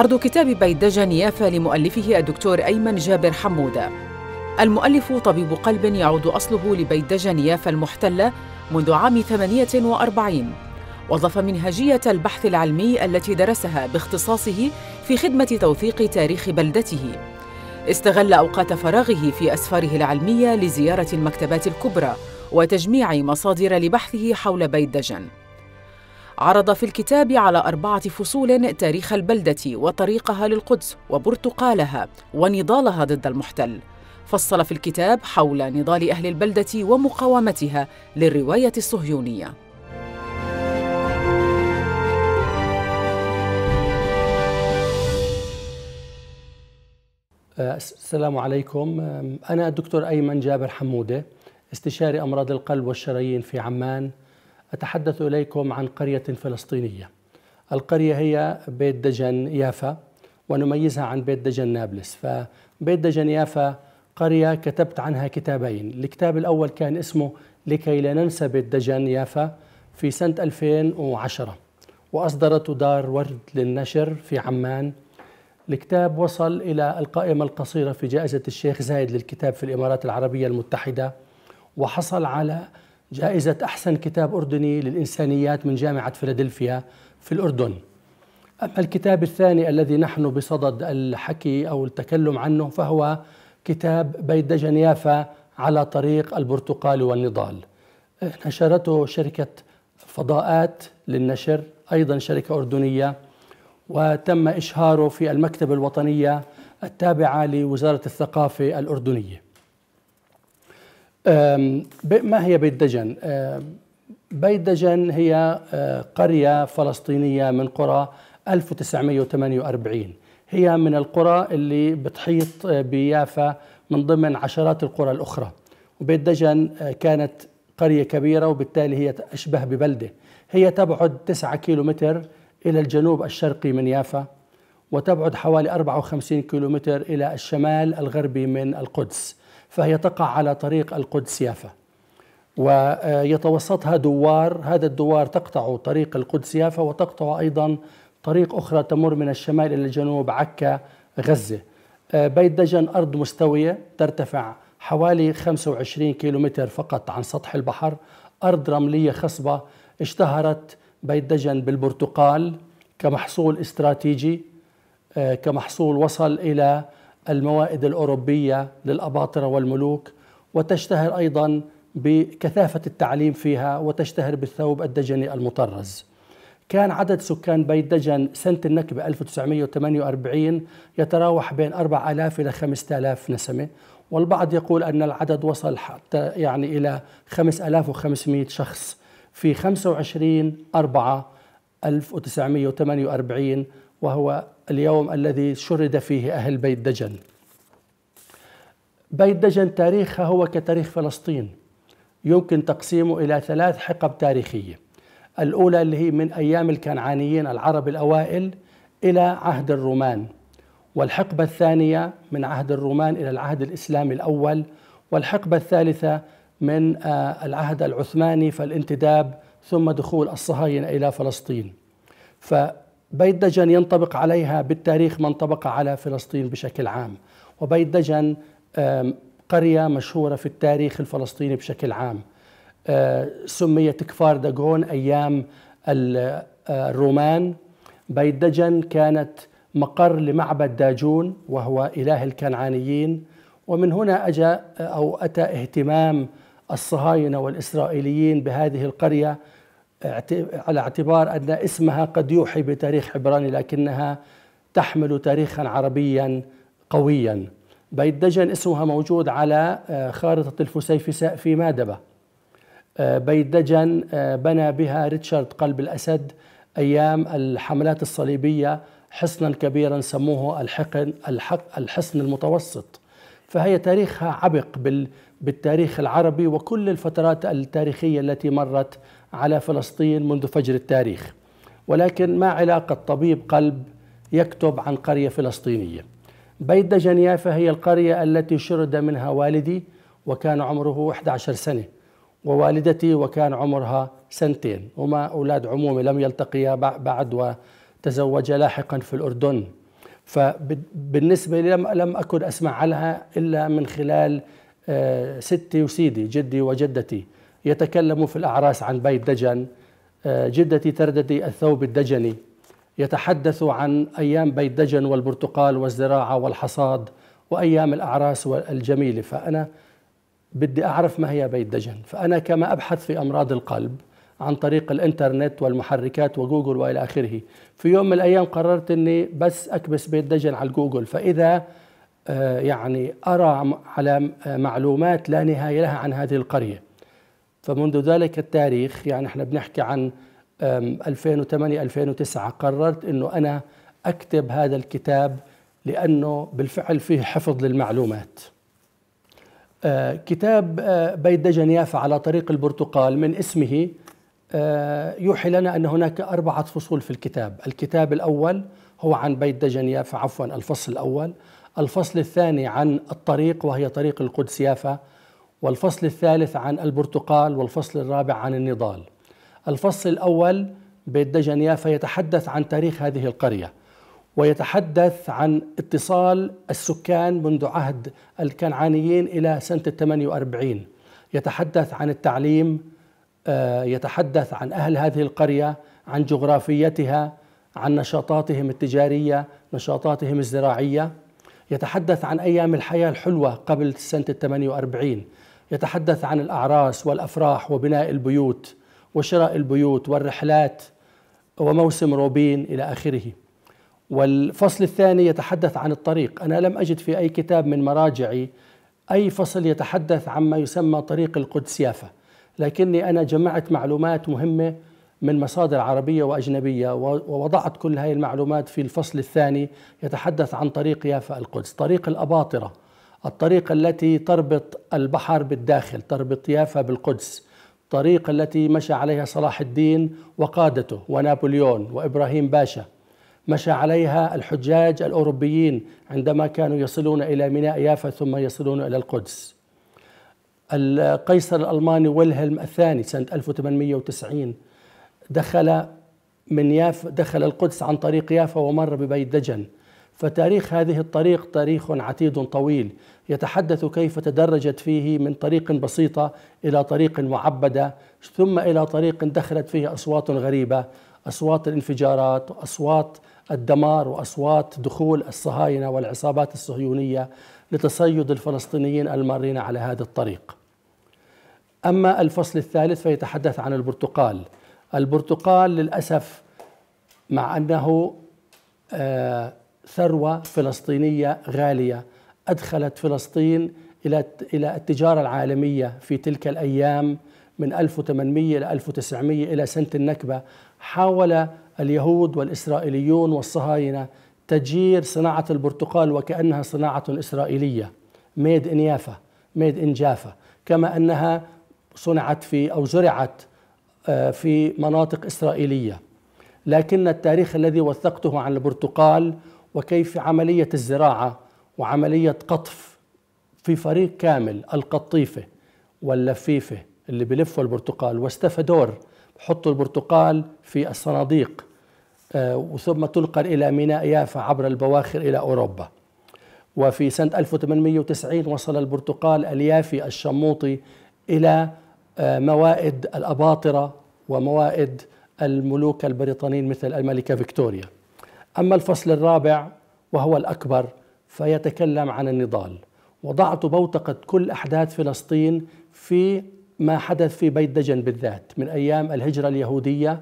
عرض كتاب بيدجة نيافة لمؤلفه الدكتور أيمن جابر حمودة المؤلف طبيب قلب يعود أصله لبيدجة نيافة المحتلة منذ عام 48 وظف منهجية البحث العلمي التي درسها باختصاصه في خدمة توثيق تاريخ بلدته استغل أوقات فراغه في أسفاره العلمية لزيارة المكتبات الكبرى وتجميع مصادر لبحثه حول بيت دجن عرض في الكتاب على أربعة فصول تاريخ البلدة وطريقها للقدس وبرتقالها ونضالها ضد المحتل فصل في الكتاب حول نضال أهل البلدة ومقاومتها للرواية الصهيونية أه، السلام عليكم أنا الدكتور أيمن جابر حمودة استشاري أمراض القلب والشرايين في عمان أتحدث إليكم عن قرية فلسطينية القرية هي بيت دجن يافا ونميزها عن بيت دجن نابلس فبيت دجن يافا قرية كتبت عنها كتابين الكتاب الأول كان اسمه لكي لا ننسى بيت دجن يافا في سنة 2010 وأصدرته دار ورد للنشر في عمان الكتاب وصل إلى القائمة القصيرة في جائزة الشيخ زايد للكتاب في الإمارات العربية المتحدة وحصل على جائزة أحسن كتاب أردني للإنسانيات من جامعة فيلادلفيا في الأردن أما الكتاب الثاني الذي نحن بصدد الحكي أو التكلم عنه فهو كتاب بيت دجن يافا على طريق البرتقال والنضال نشرته شركة فضاءات للنشر أيضا شركة أردنية وتم إشهاره في المكتبة الوطنية التابعة لوزارة الثقافة الأردنية ما هي بيت دجن؟ بيت دجن هي أه، قرية فلسطينية من قرى 1948 هي من القرى اللي بتحيط أه، بيافا من ضمن عشرات القرى الأخرى وبيت دجن أه، كانت قرية كبيرة وبالتالي هي أشبه ببلدة هي تبعد 9 كيلومتر إلى الجنوب الشرقي من يافا وتبعد حوالي 54 كيلومتر إلى الشمال الغربي من القدس فهي تقع على طريق القدس يافا ويتوسطها دوار هذا الدوار تقطع طريق القدس يافا وتقطع أيضا طريق أخرى تمر من الشمال إلى الجنوب عكا غزة آه، بيت دجن أرض مستوية ترتفع حوالي 25 كيلومتر فقط عن سطح البحر أرض رملية خصبة اشتهرت بيت دجن بالبرتقال كمحصول استراتيجي آه، كمحصول وصل إلى الموائد الأوروبية للأباطرة والملوك وتشتهر أيضا بكثافة التعليم فيها وتشتهر بالثوب الدجني المطرز كان عدد سكان بيت دجن سنة النكبة 1948 يتراوح بين 4000 إلى 5000 نسمة والبعض يقول أن العدد وصل حتى يعني إلى 5500 شخص في 25 4 1948 وهو اليوم الذي شرد فيه أهل بيت دجن بيت دجن تاريخها هو كتاريخ فلسطين يمكن تقسيمه إلى ثلاث حقب تاريخية الأولى اللي هي من أيام الكنعانيين العرب الأوائل إلى عهد الرومان والحقبة الثانية من عهد الرومان إلى العهد الإسلامي الأول والحقبة الثالثة من آه، العهد العثماني فالانتداب ثم دخول الصهاينة إلى فلسطين ف بيت دجن ينطبق عليها بالتاريخ ما انطبق على فلسطين بشكل عام وبيت دجن قرية مشهورة في التاريخ الفلسطيني بشكل عام آه، سميت كفار داغون أيام آه، الرومان بيت دجن كانت مقر لمعبد داجون وهو إله الكنعانيين ومن هنا أجا أو أتى اهتمام الصهاينة والإسرائيليين بهذه القرية على اعتبار أن اسمها قد يوحي بتاريخ عبراني لكنها تحمل تاريخا عربيا قويا بيت دجن اسمها موجود على آه، خارطة الفسيفساء في مادبة آه، بيت دجن آه، بنى بها ريتشارد قلب الأسد أيام الحملات الصليبية حصنا كبيرا سموه الحقن الحق الحصن المتوسط فهي تاريخها عبق بالتاريخ العربي وكل الفترات التاريخية التي مرت على فلسطين منذ فجر التاريخ ولكن ما علاقة طبيب قلب يكتب عن قرية فلسطينية بيت دجن يافا هي القرية التي شرد منها والدي وكان عمره 11 سنة ووالدتي وكان عمرها سنتين هما أولاد عمومي لم يلتقيا بعد وتزوج لاحقا في الأردن فبالنسبة لي لم, لم أكن أسمع عنها إلا من خلال آه، ستي وسيدي جدي وجدتي يتكلموا في الأعراس عن بيت دجن آه، جدتي ترددي الثوب الدجني يتحدث عن أيام بيت دجن والبرتقال والزراعة والحصاد وأيام الأعراس الجميلة فأنا بدي أعرف ما هي بيت دجن فأنا كما أبحث في أمراض القلب عن طريق الانترنت والمحركات وجوجل والى اخره في يوم من الايام قررت اني بس اكبس بيت دجن على جوجل فاذا آه، يعني ارى على آه، معلومات لا نهايه لها عن هذه القريه فمنذ ذلك التاريخ يعني احنا بنحكي عن 2008 2009 قررت انه انا اكتب هذا الكتاب لانه بالفعل فيه حفظ للمعلومات آه، كتاب بيت دجن يافا على طريق البرتقال من اسمه آه، يوحي لنا أن هناك أربعة فصول في الكتاب الكتاب الأول هو عن بيت دجن يافا عفوا الفصل الأول الفصل الثاني عن الطريق وهي طريق القدس يافا والفصل الثالث عن البرتقال والفصل الرابع عن النضال الفصل الأول بيت دجن يافا يتحدث عن تاريخ هذه القرية ويتحدث عن اتصال السكان منذ عهد الكنعانيين إلى سنة 48 يتحدث عن التعليم آه، يتحدث عن اهل هذه القريه عن جغرافيتها عن نشاطاتهم التجاريه نشاطاتهم الزراعيه يتحدث عن ايام الحياه الحلوه قبل سنه ال 48 يتحدث عن الاعراس والافراح وبناء البيوت وشراء البيوت والرحلات وموسم روبين الى اخره والفصل الثاني يتحدث عن الطريق انا لم اجد في اي كتاب من مراجعي اي فصل يتحدث عما يسمى طريق القدس يافا لكني أنا جمعت معلومات مهمة من مصادر عربية وأجنبية ووضعت كل هذه المعلومات في الفصل الثاني يتحدث عن طريق يافا القدس طريق الأباطرة الطريق التي تربط البحر بالداخل تربط يافا بالقدس الطريق التي مشى عليها صلاح الدين وقادته ونابليون وإبراهيم باشا مشى عليها الحجاج الأوروبيين عندما كانوا يصلون إلى ميناء يافا ثم يصلون إلى القدس القيصر الألماني ويلهلم الثاني سنة 1890 دخل من ياف دخل القدس عن طريق يافا ومر ببيت دجن فتاريخ هذه الطريق تاريخ عتيد طويل يتحدث كيف تدرجت فيه من طريق بسيطة إلى طريق معبدة ثم إلى طريق دخلت فيه أصوات غريبة أصوات الانفجارات وأصوات الدمار وأصوات دخول الصهاينة والعصابات الصهيونية لتصيد الفلسطينيين المارين على هذا الطريق أما الفصل الثالث فيتحدث عن البرتقال البرتقال للأسف مع أنه آه، ثروة فلسطينية غالية أدخلت فلسطين إلى إلى التجارة العالمية في تلك الأيام من 1800 إلى 1900 إلى سنة النكبة حاول اليهود والإسرائيليون والصهاينة تجير صناعة البرتقال وكأنها صناعة إسرائيلية ميد إن يافا ميد إن جافا كما أنها صنعت في أو زرعت آه، في مناطق إسرائيلية لكن التاريخ الذي وثقته عن البرتقال وكيف عملية الزراعة وعملية قطف في فريق كامل القطيفة واللفيفة اللي بلفوا البرتقال واستفدور بحطوا البرتقال في الصناديق آه، ثم تنقل إلى ميناء يافا عبر البواخر إلى أوروبا وفي سنة 1890 وصل البرتقال اليافي الشموطي الى آه، موائد الاباطره وموائد الملوك البريطانيين مثل الملكه فيكتوريا. اما الفصل الرابع وهو الاكبر فيتكلم عن النضال. وضعت بوتقه كل احداث فلسطين في ما حدث في بيت دجن بالذات من ايام الهجره اليهوديه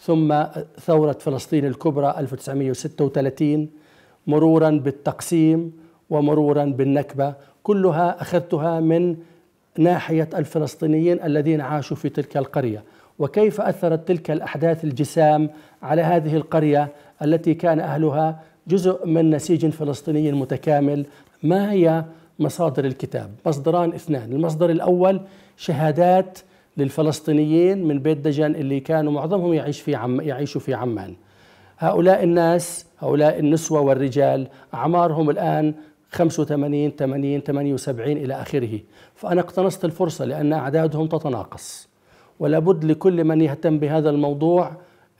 ثم ثوره فلسطين الكبرى 1936 مرورا بالتقسيم ومرورا بالنكبه كلها اخذتها من ناحية الفلسطينيين الذين عاشوا في تلك القرية وكيف أثرت تلك الأحداث الجسام على هذه القرية التي كان أهلها جزء من نسيج فلسطيني متكامل ما هي مصادر الكتاب مصدران اثنان المصدر الأول شهادات للفلسطينيين من بيت دجن اللي كانوا معظمهم يعيش في عم يعيشوا في عمان هؤلاء الناس هؤلاء النسوة والرجال أعمارهم الآن 85 80 78 إلى آخره فأنا اقتنصت الفرصة لأن أعدادهم تتناقص ولابد لكل من يهتم بهذا الموضوع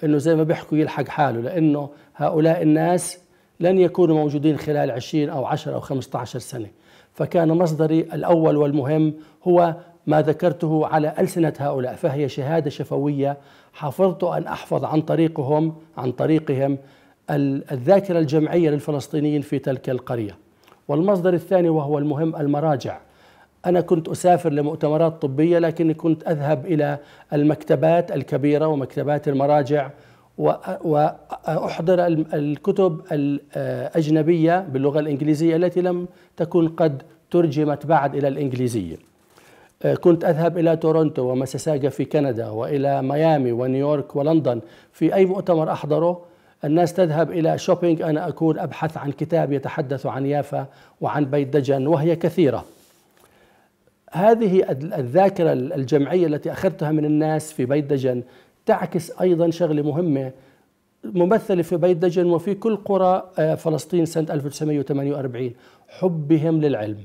أنه زي ما بيحكوا يلحق حاله لأنه هؤلاء الناس لن يكونوا موجودين خلال 20 أو 10 أو 15 سنة فكان مصدري الأول والمهم هو ما ذكرته على ألسنة هؤلاء فهي شهادة شفوية حفظت أن أحفظ عن طريقهم عن طريقهم الذاكرة الجمعية للفلسطينيين في تلك القرية والمصدر الثاني وهو المهم المراجع أنا كنت أسافر لمؤتمرات طبية لكني كنت أذهب إلى المكتبات الكبيرة ومكتبات المراجع وأحضر الكتب الأجنبية باللغة الإنجليزية التي لم تكن قد ترجمت بعد إلى الإنجليزية كنت أذهب إلى تورونتو ومساساجا في كندا وإلى ميامي ونيويورك ولندن في أي مؤتمر أحضره الناس تذهب إلى شوبينج أنا أكون أبحث عن كتاب يتحدث عن يافا وعن بيت دجن وهي كثيرة هذه الذاكرة الجمعية التي أخذتها من الناس في بيت دجن تعكس أيضا شغلة مهمة ممثلة في بيت دجن وفي كل قرى آه، فلسطين سنة 1948 حبهم للعلم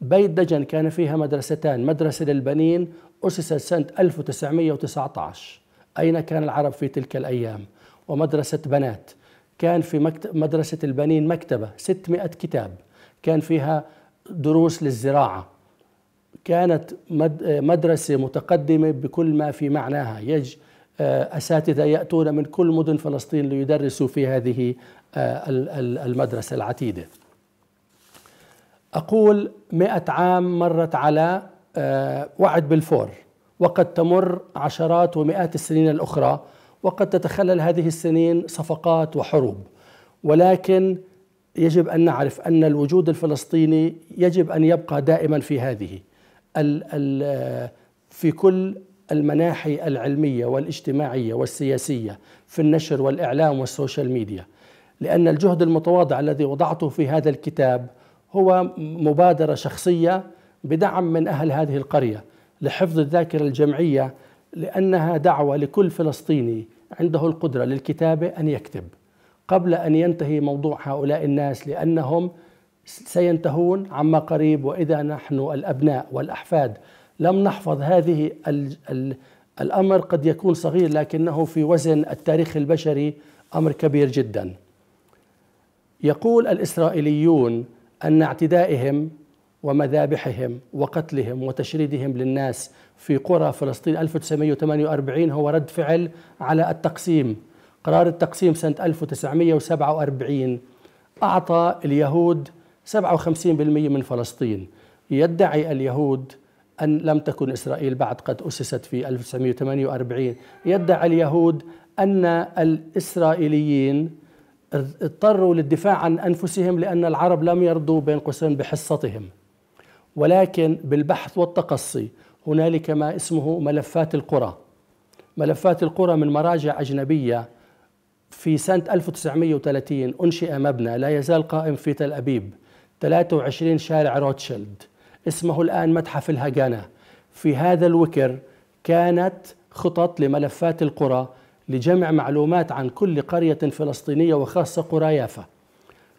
بيت دجن كان فيها مدرستان مدرسة للبنين أسست سنة 1919 أين كان العرب في تلك الأيام؟ ومدرسة بنات كان في مكتب مدرسة البنين مكتبة 600 كتاب كان فيها دروس للزراعة كانت مدرسة متقدمة بكل ما في معناها يج آه، أساتذة يأتون من كل مدن فلسطين ليدرسوا في هذه آه، المدرسة العتيدة أقول مئة عام مرت على آه، وعد بالفور وقد تمر عشرات ومئات السنين الأخرى وقد تتخلل هذه السنين صفقات وحروب ولكن يجب ان نعرف ان الوجود الفلسطيني يجب ان يبقى دائما في هذه ال ال في كل المناحي العلميه والاجتماعيه والسياسيه في النشر والاعلام والسوشيال ميديا لان الجهد المتواضع الذي وضعته في هذا الكتاب هو مبادره شخصيه بدعم من اهل هذه القريه لحفظ الذاكره الجمعيه لأنها دعوة لكل فلسطيني عنده القدرة للكتابة أن يكتب قبل أن ينتهي موضوع هؤلاء الناس لأنهم سينتهون عما قريب وإذا نحن الأبناء والأحفاد لم نحفظ هذه الأمر قد يكون صغير لكنه في وزن التاريخ البشري أمر كبير جدا يقول الإسرائيليون أن اعتدائهم ومذابحهم وقتلهم وتشريدهم للناس في قرى فلسطين 1948 هو رد فعل على التقسيم قرار التقسيم سنة 1947 أعطى اليهود 57% من فلسطين يدعي اليهود أن لم تكن إسرائيل بعد قد أسست في 1948 يدعي اليهود أن الإسرائيليين اضطروا للدفاع عن أنفسهم لأن العرب لم يرضوا بين قوسين بحصتهم ولكن بالبحث والتقصي هنالك ما اسمه ملفات القرى ملفات القرى من مراجع أجنبية في سنة 1930 أنشئ مبنى لا يزال قائم في تل أبيب 23 شارع روتشيلد اسمه الآن متحف الهجانة في هذا الوكر كانت خطط لملفات القرى لجمع معلومات عن كل قرية فلسطينية وخاصة قرى يافا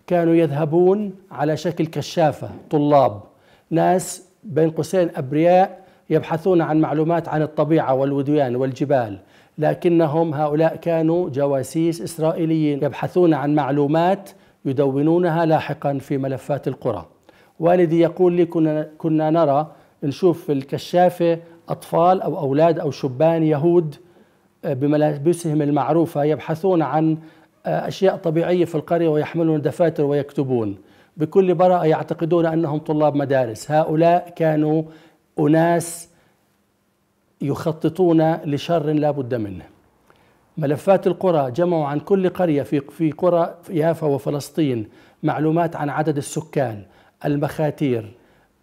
كانوا يذهبون على شكل كشافة طلاب ناس بين قوسين أبرياء يبحثون عن معلومات عن الطبيعة والوديان والجبال لكنهم هؤلاء كانوا جواسيس إسرائيليين يبحثون عن معلومات يدونونها لاحقا في ملفات القرى والدي يقول لي كنا, كنا نرى نشوف في الكشافة أطفال أو أولاد أو شبان يهود آه، بملابسهم المعروفة يبحثون عن آه، أشياء طبيعية في القرية ويحملون دفاتر ويكتبون بكل براءة يعتقدون أنهم طلاب مدارس هؤلاء كانوا أناس يخططون لشر لا بد منه ملفات القرى جمعوا عن كل قرية في في قرى يافا وفلسطين معلومات عن عدد السكان المخاتير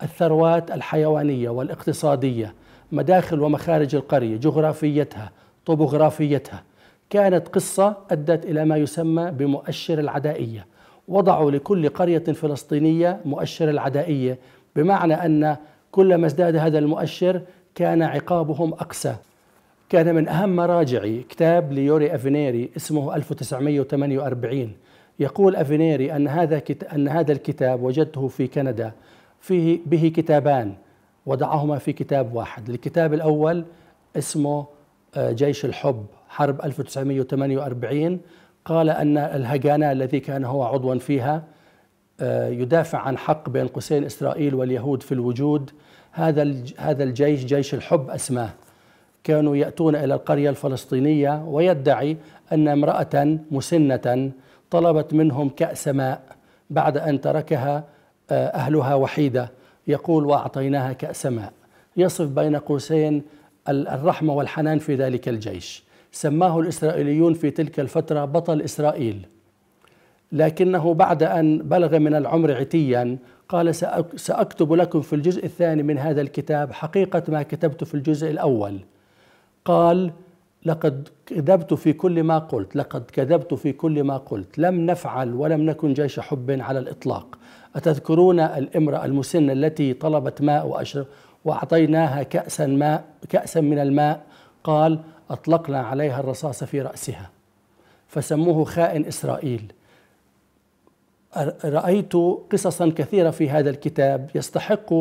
الثروات الحيوانية والاقتصادية مداخل ومخارج القرية جغرافيتها طبوغرافيتها كانت قصة أدت إلى ما يسمى بمؤشر العدائية وضعوا لكل قرية فلسطينية مؤشر العدائية بمعنى أن كلما ازداد هذا المؤشر كان عقابهم أقسى كان من أهم مراجعي كتاب ليوري أفينيري اسمه 1948 يقول أفينيري أن هذا أن هذا الكتاب وجدته في كندا فيه به كتابان وضعهما في كتاب واحد، الكتاب الأول اسمه آه، جيش الحب حرب 1948 قال أن الهجانة الذي كان هو عضوا فيها آه، يدافع عن حق بين قوسين إسرائيل واليهود في الوجود هذا هذا الجيش جيش الحب اسماه كانوا ياتون الى القريه الفلسطينيه ويدعي ان امراه مسنه طلبت منهم كاس ماء بعد ان تركها آه، اهلها وحيده يقول واعطيناها كاس ماء يصف بين قوسين الرحمه والحنان في ذلك الجيش سماه الإسرائيليون في تلك الفترة بطل إسرائيل لكنه بعد أن بلغ من العمر عتيا قال سأكتب لكم في الجزء الثاني من هذا الكتاب حقيقة ما كتبت في الجزء الأول قال لقد كذبت في كل ما قلت لقد كذبت في كل ما قلت لم نفعل ولم نكن جيش حب على الإطلاق أتذكرون الإمرأة المسنة التي طلبت ماء وأشر وأعطيناها كأسا ماء كأسا من الماء قال أطلقنا عليها الرصاص في رأسها فسموه خائن إسرائيل رأيت قصصا كثيرة في هذا الكتاب يستحق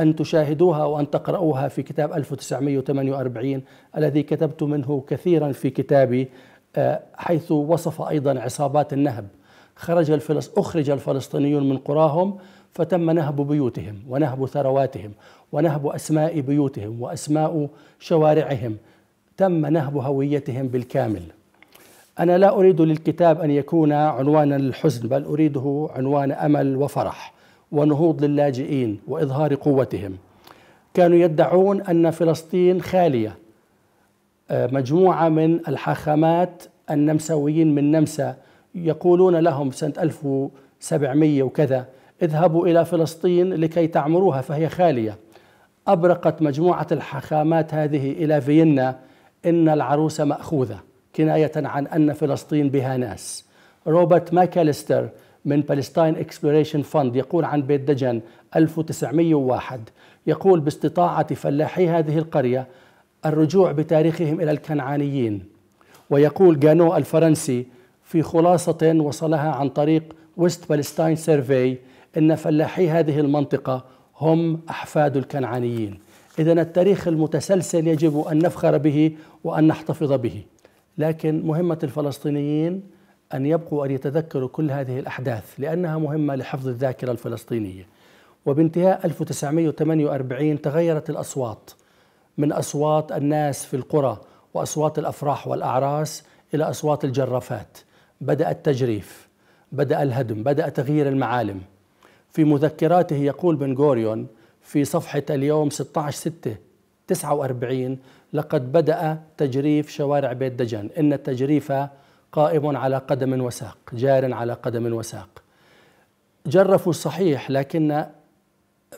أن تشاهدوها وأن تقرؤوها في كتاب 1948 الذي كتبت منه كثيرا في كتابي آه، حيث وصف أيضا عصابات النهب خرج الفلس أخرج الفلسطينيون من قراهم فتم نهب بيوتهم ونهب ثرواتهم ونهب أسماء بيوتهم وأسماء شوارعهم تم نهب هويتهم بالكامل أنا لا أريد للكتاب أن يكون عنوانا للحزن بل أريده عنوان أمل وفرح ونهوض للاجئين وإظهار قوتهم كانوا يدعون أن فلسطين خالية آه، مجموعة من الحاخامات النمساويين من نمسا يقولون لهم سنة 1700 وكذا اذهبوا إلى فلسطين لكي تعمروها فهي خالية أبرقت مجموعة الحاخامات هذه إلى فيينا إن العروس مأخوذة كناية عن أن فلسطين بها ناس روبرت ماكاليستر من بالستاين اكسبلوريشن فند يقول عن بيت دجن 1901 يقول باستطاعة فلاحي هذه القرية الرجوع بتاريخهم إلى الكنعانيين ويقول جانو الفرنسي في خلاصة وصلها عن طريق ويست بالستاين سيرفي أن فلاحي هذه المنطقة هم أحفاد الكنعانيين إذا التاريخ المتسلسل يجب أن نفخر به وأن نحتفظ به لكن مهمة الفلسطينيين أن يبقوا أن يتذكروا كل هذه الأحداث لأنها مهمة لحفظ الذاكرة الفلسطينية وبانتهاء 1948 تغيرت الأصوات من أصوات الناس في القرى وأصوات الأفراح والأعراس إلى أصوات الجرافات بدأ التجريف بدأ الهدم بدأ تغيير المعالم في مذكراته يقول بن غوريون في صفحة اليوم 16 6 49 لقد بدأ تجريف شوارع بيت دجن إن التجريف قائم على قدم وساق جار على قدم وساق جرفوا الصحيح لكن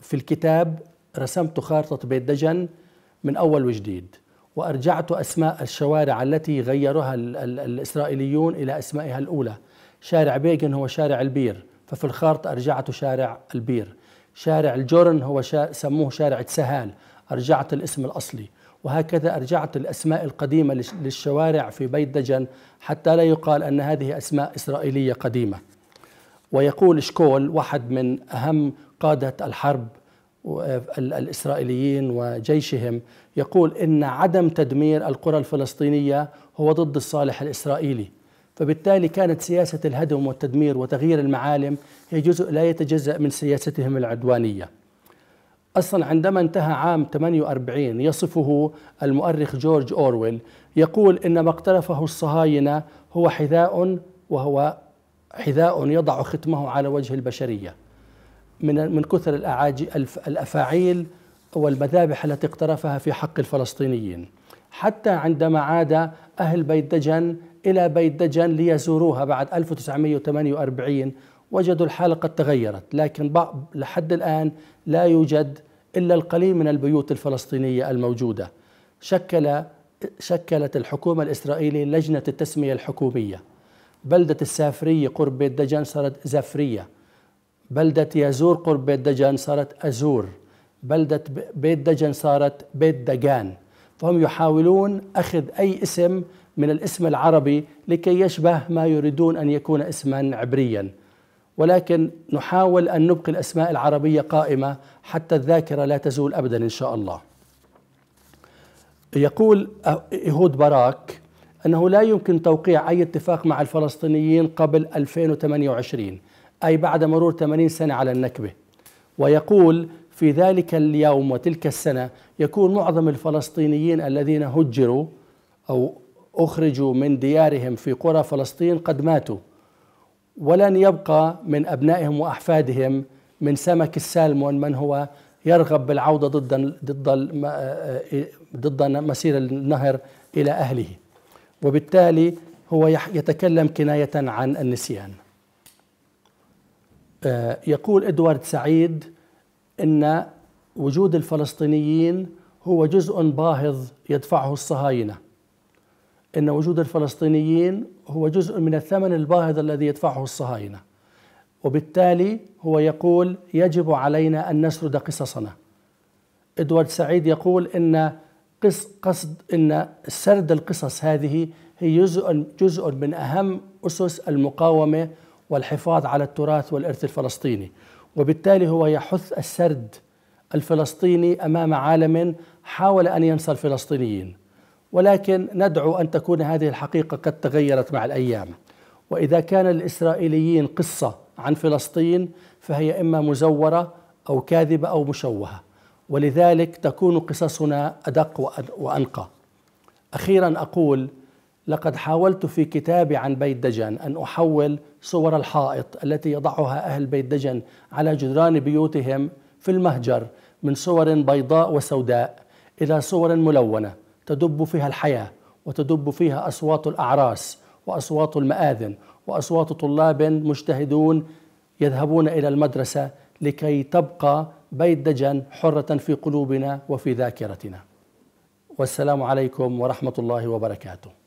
في الكتاب رسمت خارطة بيت دجن من أول وجديد وأرجعت أسماء الشوارع التي غيرها الإسرائيليون إلى أسمائها الأولى شارع بيجن هو شارع البير ففي الخارطة أرجعت شارع البير شارع الجورن هو شا سموه شارع تسهال أرجعت الاسم الأصلي وهكذا أرجعت الأسماء القديمة للشوارع في بيت دجن حتى لا يقال أن هذه أسماء إسرائيلية قديمة ويقول شكول واحد من أهم قادة الحرب الإسرائيليين وجيشهم يقول إن عدم تدمير القرى الفلسطينية هو ضد الصالح الإسرائيلي فبالتالي كانت سياسة الهدم والتدمير وتغيير المعالم هي جزء لا يتجزأ من سياستهم العدوانية أصلا عندما انتهى عام 48 يصفه المؤرخ جورج أورويل يقول إن ما اقترفه الصهاينة هو حذاء وهو حذاء يضع ختمه على وجه البشرية من من كثر الأفاعيل والمذابح التي اقترفها في حق الفلسطينيين حتى عندما عاد أهل بيت دجن إلى بيت دجن ليزوروها بعد 1948 وجدوا الحالة قد تغيرت لكن لحد الآن لا يوجد إلا القليل من البيوت الفلسطينية الموجودة شكل شكلت الحكومة الإسرائيلية لجنة التسمية الحكومية بلدة السافرية قرب بيت دجن صارت زفرية بلدة يزور قرب بيت دجن صارت أزور بلدة بيت دجن صارت بيت دجان فهم يحاولون أخذ أي اسم من الاسم العربي لكي يشبه ما يريدون أن يكون اسما عبريا ولكن نحاول أن نبقي الأسماء العربية قائمة حتى الذاكرة لا تزول أبدا إن شاء الله يقول إيهود باراك أنه لا يمكن توقيع أي اتفاق مع الفلسطينيين قبل 2028 أي بعد مرور 80 سنة على النكبة ويقول في ذلك اليوم وتلك السنة يكون معظم الفلسطينيين الذين هجروا أو أخرجوا من ديارهم في قرى فلسطين قد ماتوا ولن يبقى من أبنائهم وأحفادهم من سمك السالمون من هو يرغب بالعودة ضد ضد آه، آه، ضد مسير النهر إلى أهله وبالتالي هو يتكلم كناية عن النسيان آه، يقول إدوارد سعيد أن وجود الفلسطينيين هو جزء باهظ يدفعه الصهاينة أن وجود الفلسطينيين هو جزء من الثمن الباهظ الذي يدفعه الصهاينة وبالتالي هو يقول يجب علينا أن نسرد قصصنا إدوارد سعيد يقول أن قص قصد أن سرد القصص هذه هي جزء جزء من أهم أسس المقاومة والحفاظ على التراث والإرث الفلسطيني وبالتالي هو يحث السرد الفلسطيني أمام عالم حاول أن ينسى الفلسطينيين ولكن ندعو أن تكون هذه الحقيقة قد تغيرت مع الأيام وإذا كان للإسرائيليين قصة عن فلسطين فهي إما مزورة أو كاذبة أو مشوهة ولذلك تكون قصصنا أدق وأنقى أخيرا أقول لقد حاولت في كتابي عن بيت دجن أن أحول صور الحائط التي يضعها أهل بيت دجن على جدران بيوتهم في المهجر من صور بيضاء وسوداء إلى صور ملونة تدب فيها الحياه وتدب فيها اصوات الاعراس واصوات الماذن واصوات طلاب مجتهدون يذهبون الى المدرسه لكي تبقى بيت دجن حره في قلوبنا وفي ذاكرتنا والسلام عليكم ورحمه الله وبركاته